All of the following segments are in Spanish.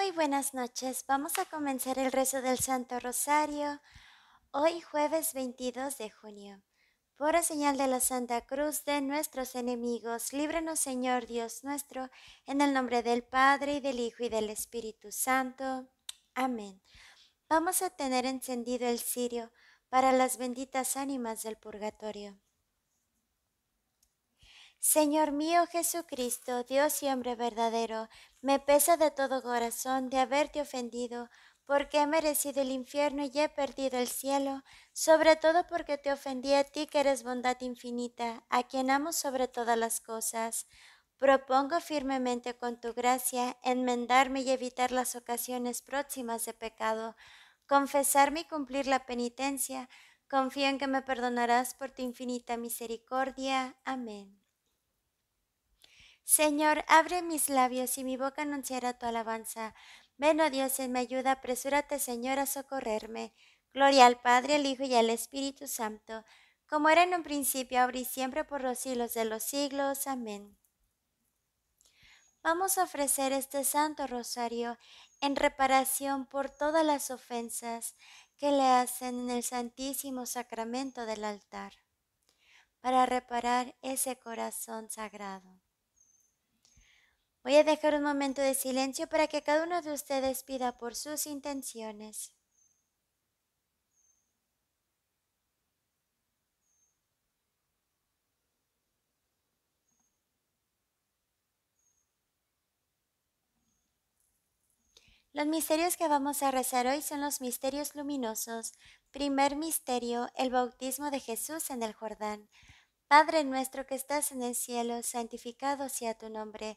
Muy buenas noches, vamos a comenzar el rezo del Santo Rosario hoy jueves 22 de junio. Por la señal de la Santa Cruz de nuestros enemigos, líbranos Señor Dios nuestro, en el nombre del Padre y del Hijo y del Espíritu Santo. Amén. Vamos a tener encendido el cirio para las benditas ánimas del purgatorio. Señor mío Jesucristo, Dios y hombre verdadero, me pesa de todo corazón de haberte ofendido, porque he merecido el infierno y he perdido el cielo, sobre todo porque te ofendí a ti que eres bondad infinita, a quien amo sobre todas las cosas. Propongo firmemente con tu gracia enmendarme y evitar las ocasiones próximas de pecado, confesarme y cumplir la penitencia. Confío en que me perdonarás por tu infinita misericordia. Amén. Señor, abre mis labios y mi boca anunciará tu alabanza. Ven, oh Dios, en mi ayuda, apresúrate, Señor, a socorrerme. Gloria al Padre, al Hijo y al Espíritu Santo, como era en un principio, ahora y siempre, por los siglos de los siglos. Amén. Vamos a ofrecer este santo rosario en reparación por todas las ofensas que le hacen en el Santísimo Sacramento del altar, para reparar ese corazón sagrado. Voy a dejar un momento de silencio para que cada uno de ustedes pida por sus intenciones. Los misterios que vamos a rezar hoy son los misterios luminosos. Primer misterio, el bautismo de Jesús en el Jordán. Padre nuestro que estás en el cielo, santificado sea tu nombre.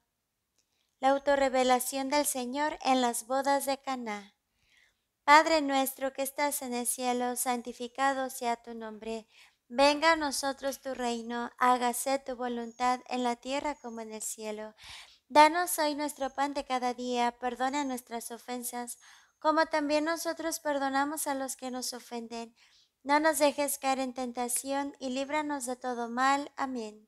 la autorrevelación del Señor en las bodas de Caná. Padre nuestro que estás en el cielo, santificado sea tu nombre. Venga a nosotros tu reino, hágase tu voluntad en la tierra como en el cielo. Danos hoy nuestro pan de cada día, perdona nuestras ofensas, como también nosotros perdonamos a los que nos ofenden. No nos dejes caer en tentación y líbranos de todo mal. Amén.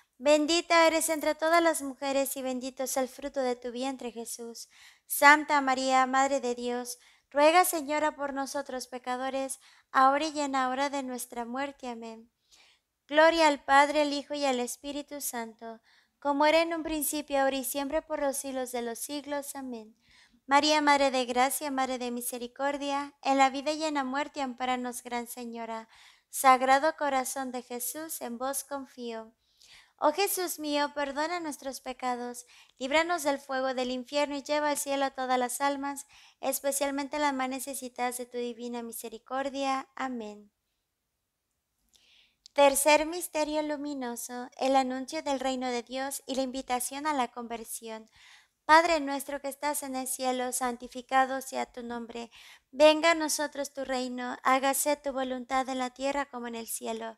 Bendita eres entre todas las mujeres y bendito es el fruto de tu vientre Jesús. Santa María, Madre de Dios, ruega Señora por nosotros pecadores, ahora y en la hora de nuestra muerte. Amén. Gloria al Padre, al Hijo y al Espíritu Santo, como era en un principio, ahora y siempre por los siglos de los siglos. Amén. María, Madre de Gracia, Madre de Misericordia, en la vida y en la muerte, amparanos, Gran Señora. Sagrado Corazón de Jesús, en vos confío. Oh Jesús mío, perdona nuestros pecados, líbranos del fuego del infierno y lleva al cielo a todas las almas, especialmente las más necesitadas de tu divina misericordia. Amén. Tercer misterio luminoso, el anuncio del reino de Dios y la invitación a la conversión. Padre nuestro que estás en el cielo, santificado sea tu nombre. Venga a nosotros tu reino, hágase tu voluntad en la tierra como en el cielo.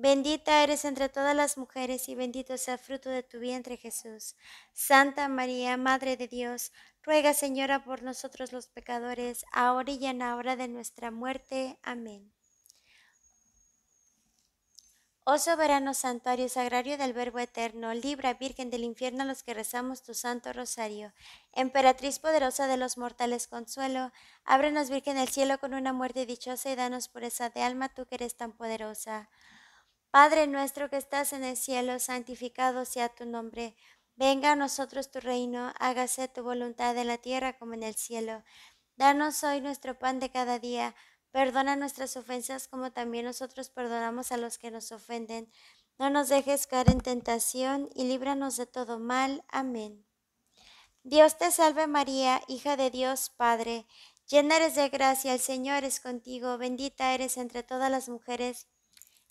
Bendita eres entre todas las mujeres y bendito sea el fruto de tu vientre Jesús. Santa María, Madre de Dios, ruega Señora por nosotros los pecadores, ahora y en la hora de nuestra muerte. Amén. Oh soberano santuario sagrario del Verbo Eterno, libra Virgen del infierno a los que rezamos tu santo rosario. Emperatriz poderosa de los mortales consuelo, ábrenos Virgen del cielo con una muerte dichosa y danos pureza de alma, tú que eres tan poderosa. Padre nuestro que estás en el cielo, santificado sea tu nombre. Venga a nosotros tu reino, hágase tu voluntad en la tierra como en el cielo. Danos hoy nuestro pan de cada día. Perdona nuestras ofensas como también nosotros perdonamos a los que nos ofenden. No nos dejes caer en tentación y líbranos de todo mal. Amén. Dios te salve María, hija de Dios Padre, llena eres de gracia, el Señor es contigo, bendita eres entre todas las mujeres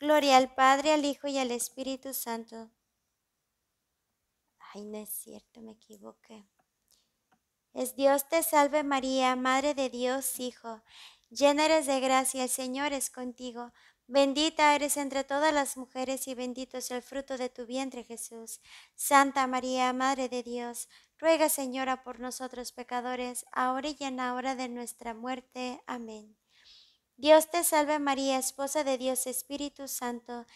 Gloria al Padre, al Hijo y al Espíritu Santo. Ay, no es cierto, me equivoqué. Es Dios te salve María, Madre de Dios, Hijo. Llena eres de gracia, el Señor es contigo. Bendita eres entre todas las mujeres y bendito es el fruto de tu vientre, Jesús. Santa María, Madre de Dios, ruega, Señora, por nosotros pecadores, ahora y en la hora de nuestra muerte. Amén. Dios te salve María, esposa de Dios Espíritu Santo,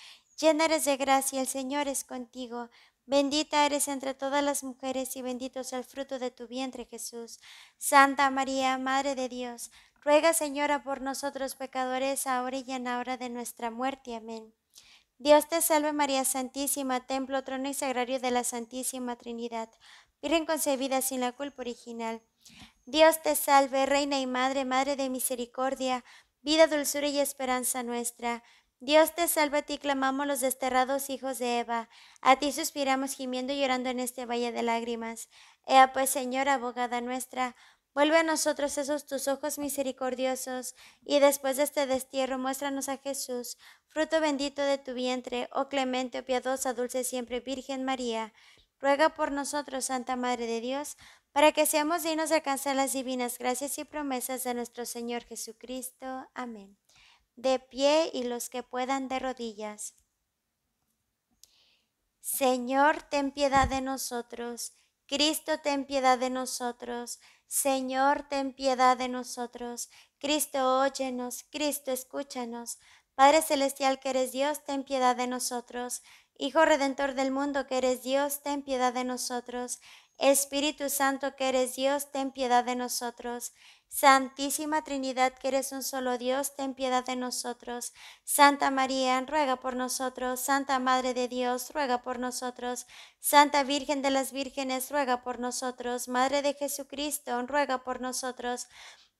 llena eres de gracia, el Señor es contigo, bendita eres entre todas las mujeres y bendito es el fruto de tu vientre Jesús. Santa María, Madre de Dios, ruega Señora por nosotros pecadores, ahora y en la hora de nuestra muerte. Amén. Dios te salve María Santísima, templo, trono y sagrario de la Santísima Trinidad, Virgen concebida sin la culpa original. Dios te salve, Reina y Madre, Madre de Misericordia, vida, dulzura y esperanza nuestra. Dios te salve, a ti clamamos los desterrados hijos de Eva, a ti suspiramos gimiendo y llorando en este valle de lágrimas. Ea pues, Señor, abogada nuestra, vuelve a nosotros esos tus ojos misericordiosos, y después de este destierro muéstranos a Jesús, fruto bendito de tu vientre, oh clemente, oh piadosa, dulce siempre Virgen María. Ruega por nosotros, Santa Madre de Dios, para que seamos dignos de alcanzar las divinas gracias y promesas de nuestro Señor Jesucristo. Amén. De pie y los que puedan de rodillas. Señor, ten piedad de nosotros. Cristo, ten piedad de nosotros. Señor, ten piedad de nosotros. Cristo, óyenos. Cristo, escúchanos. Padre Celestial, que eres Dios, ten piedad de nosotros. Hijo Redentor del mundo, que eres Dios, ten piedad de nosotros. Espíritu Santo que eres Dios, ten piedad de nosotros. Santísima Trinidad que eres un solo Dios, ten piedad de nosotros. Santa María, ruega por nosotros. Santa Madre de Dios, ruega por nosotros. Santa Virgen de las Vírgenes, ruega por nosotros. Madre de Jesucristo, ruega por nosotros.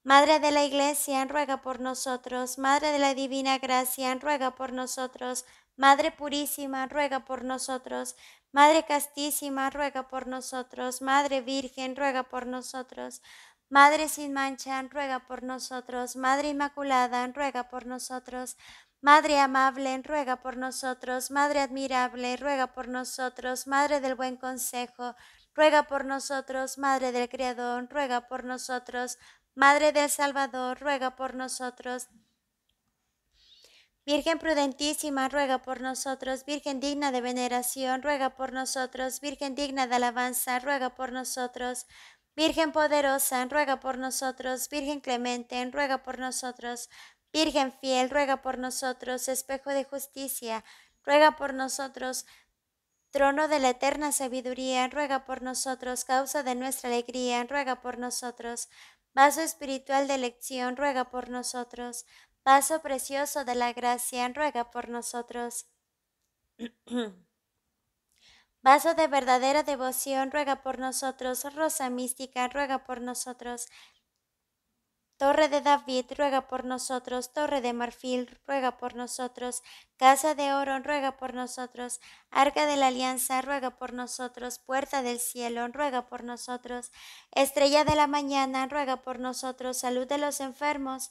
Madre de la Iglesia, ruega por nosotros. Madre de la Divina Gracia, ruega por nosotros. Madre Purísima, ruega por nosotros. Madre castísima, ruega por nosotros. Madre Virgen, ruega por nosotros. Madre sin mancha, ruega por nosotros. Madre Inmaculada, ruega por nosotros. Madre amable, ruega por nosotros. Madre admirable, ruega por nosotros. Madre del buen consejo, ruega por nosotros. Madre del Creador, ruega por nosotros. Madre del Salvador, ruega por nosotros. Virgen prudentísima, ruega por nosotros. Virgen digna de veneración, ruega por nosotros. Virgen digna de alabanza, ruega por nosotros. Virgen poderosa, ruega por nosotros. Virgen clemente, ruega por nosotros. Virgen fiel, ruega por nosotros. Espejo de justicia, ruega por nosotros. Trono de la eterna sabiduría, ruega por nosotros. Causa de nuestra alegría, ruega por nosotros. Vaso espiritual de elección, ruega por nosotros. Vaso precioso de la gracia, ruega por nosotros. Vaso de verdadera devoción, ruega por nosotros. Rosa mística, ruega por nosotros. Torre de David, ruega por nosotros. Torre de marfil, ruega por nosotros. Casa de oro, ruega por nosotros. Arca de la Alianza, ruega por nosotros. Puerta del cielo, ruega por nosotros. Estrella de la mañana, ruega por nosotros. Salud de los enfermos,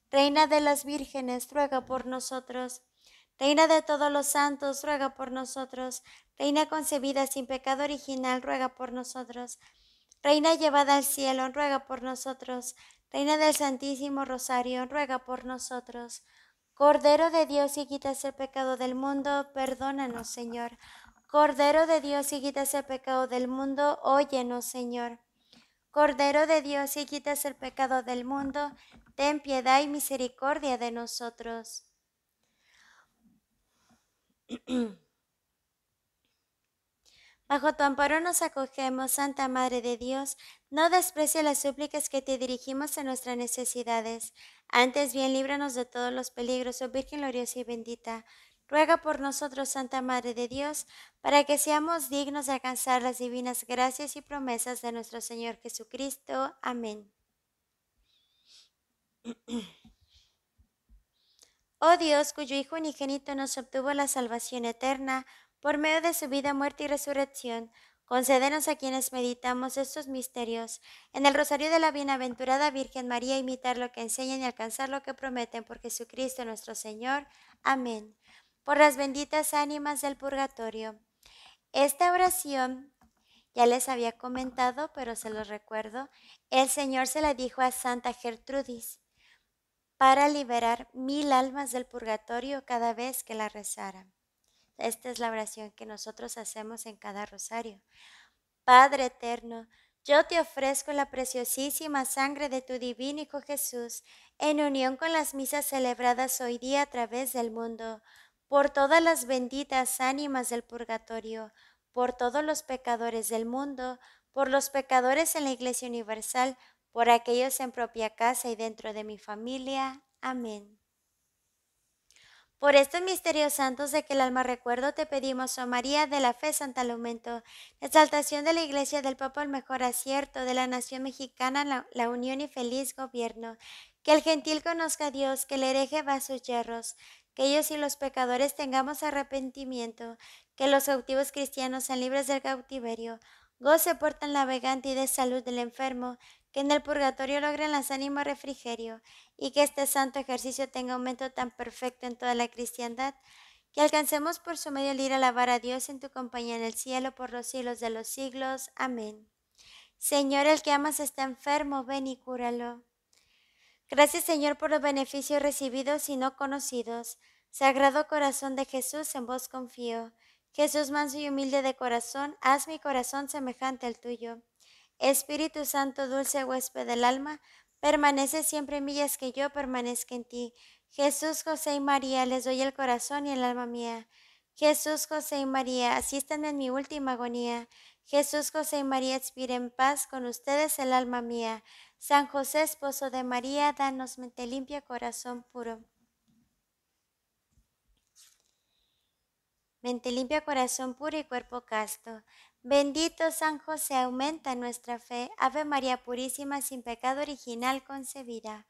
Reina de las vírgenes, ruega por nosotros. Reina de todos los santos, ruega por nosotros. Reina concebida sin pecado original, ruega por nosotros. Reina llevada al cielo, ruega por nosotros. Reina del Santísimo Rosario, ruega por nosotros. Cordero de Dios y quitas el pecado del mundo, perdónanos, Señor. Cordero de Dios y quitas el pecado del mundo, óyenos, Señor. Cordero de Dios y quitas el pecado del mundo, ten piedad y misericordia de nosotros. Bajo tu amparo nos acogemos, Santa Madre de Dios, no desprecie las súplicas que te dirigimos en nuestras necesidades, antes bien líbranos de todos los peligros, oh Virgen gloriosa y bendita. Ruega por nosotros, Santa Madre de Dios, para que seamos dignos de alcanzar las divinas gracias y promesas de nuestro Señor Jesucristo. Amén. Oh Dios, cuyo Hijo unigénito nos obtuvo la salvación eterna por medio de su vida, muerte y resurrección, concédenos a quienes meditamos estos misterios en el rosario de la bienaventurada Virgen María imitar lo que enseñan y alcanzar lo que prometen por Jesucristo nuestro Señor. Amén. Por las benditas ánimas del purgatorio. Esta oración ya les había comentado, pero se los recuerdo. El Señor se la dijo a Santa Gertrudis para liberar mil almas del purgatorio cada vez que la rezaran. Esta es la oración que nosotros hacemos en cada rosario. Padre eterno, yo te ofrezco la preciosísima sangre de tu divino Hijo Jesús en unión con las misas celebradas hoy día a través del mundo, por todas las benditas ánimas del purgatorio, por todos los pecadores del mundo, por los pecadores en la Iglesia Universal, por aquellos en propia casa y dentro de mi familia. Amén. Por estos misterios santos de que el alma recuerdo te pedimos, oh María, de la fe santa exaltación de la iglesia del Papa el mejor acierto, de la nación mexicana la, la unión y feliz gobierno, que el gentil conozca a Dios, que el hereje va a sus yerros, que ellos y los pecadores tengamos arrepentimiento, que los cautivos cristianos sean libres del cautiverio, goce por tan navegante y de salud del enfermo, que en el purgatorio logren las ánimas refrigerio y que este santo ejercicio tenga un tan perfecto en toda la cristiandad que alcancemos por su medio el ir a alabar a Dios en tu compañía en el cielo por los siglos de los siglos. Amén. Señor, el que amas está enfermo, ven y cúralo. Gracias Señor por los beneficios recibidos y no conocidos. Sagrado corazón de Jesús, en vos confío. Jesús manso y humilde de corazón, haz mi corazón semejante al tuyo. Espíritu Santo, dulce huésped del alma, permanece siempre en mí es que yo permanezca en ti. Jesús, José y María, les doy el corazón y el alma mía. Jesús, José y María, asisten en mi última agonía. Jesús, José y María, expire en paz con ustedes el alma mía. San José, esposo de María, danos mente limpia, corazón puro. Mente limpia, corazón puro y cuerpo casto. Bendito San José, aumenta nuestra fe. Ave María Purísima, sin pecado original concebida.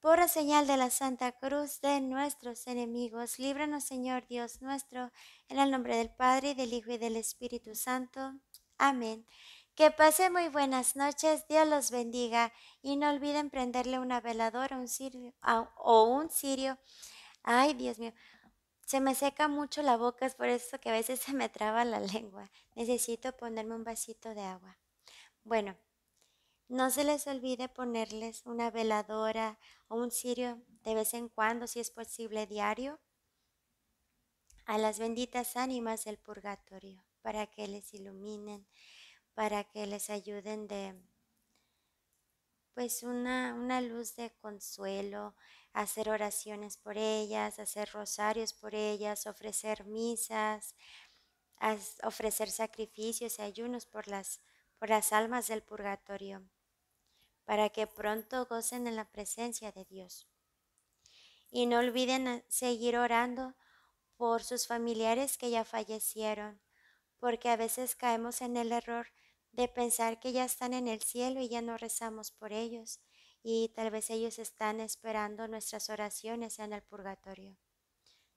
Por la señal de la Santa Cruz de nuestros enemigos, líbranos Señor Dios nuestro, en el nombre del Padre, del Hijo y del Espíritu Santo. Amén. Que pasen muy buenas noches, Dios los bendiga y no olviden prenderle una veladora un ah, o un cirio. Ay, Dios mío. Se me seca mucho la boca, es por eso que a veces se me traba la lengua. Necesito ponerme un vasito de agua. Bueno, no se les olvide ponerles una veladora o un cirio de vez en cuando, si es posible, diario, a las benditas ánimas del purgatorio, para que les iluminen, para que les ayuden de, pues, una, una luz de consuelo, hacer oraciones por ellas, hacer rosarios por ellas, ofrecer misas, ofrecer sacrificios y ayunos por las, por las almas del purgatorio, para que pronto gocen en la presencia de Dios. Y no olviden eh, seguir orando por sus familiares que ya fallecieron, porque a veces caemos en el error de pensar que ya están en el cielo y ya no rezamos por ellos y tal vez ellos están esperando nuestras oraciones en el purgatorio.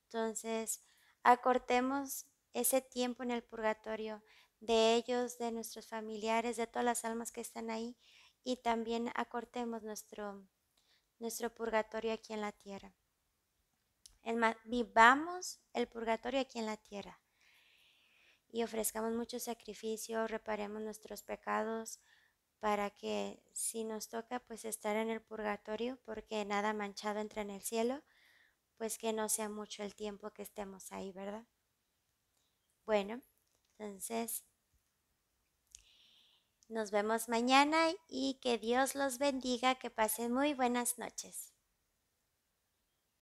Entonces, acortemos ese tiempo en el purgatorio de ellos, de nuestros familiares, de todas las almas que están ahí y también acortemos nuestro, nuestro purgatorio aquí en la tierra. vivamos el purgatorio aquí en la tierra y ofrezcamos mucho sacrificio, reparemos nuestros pecados, para que si nos toca pues estar en el purgatorio porque nada manchado entra en el cielo, pues que no sea mucho el tiempo que estemos ahí, ¿verdad? Bueno, entonces nos vemos mañana y que Dios los bendiga, que pasen muy buenas noches.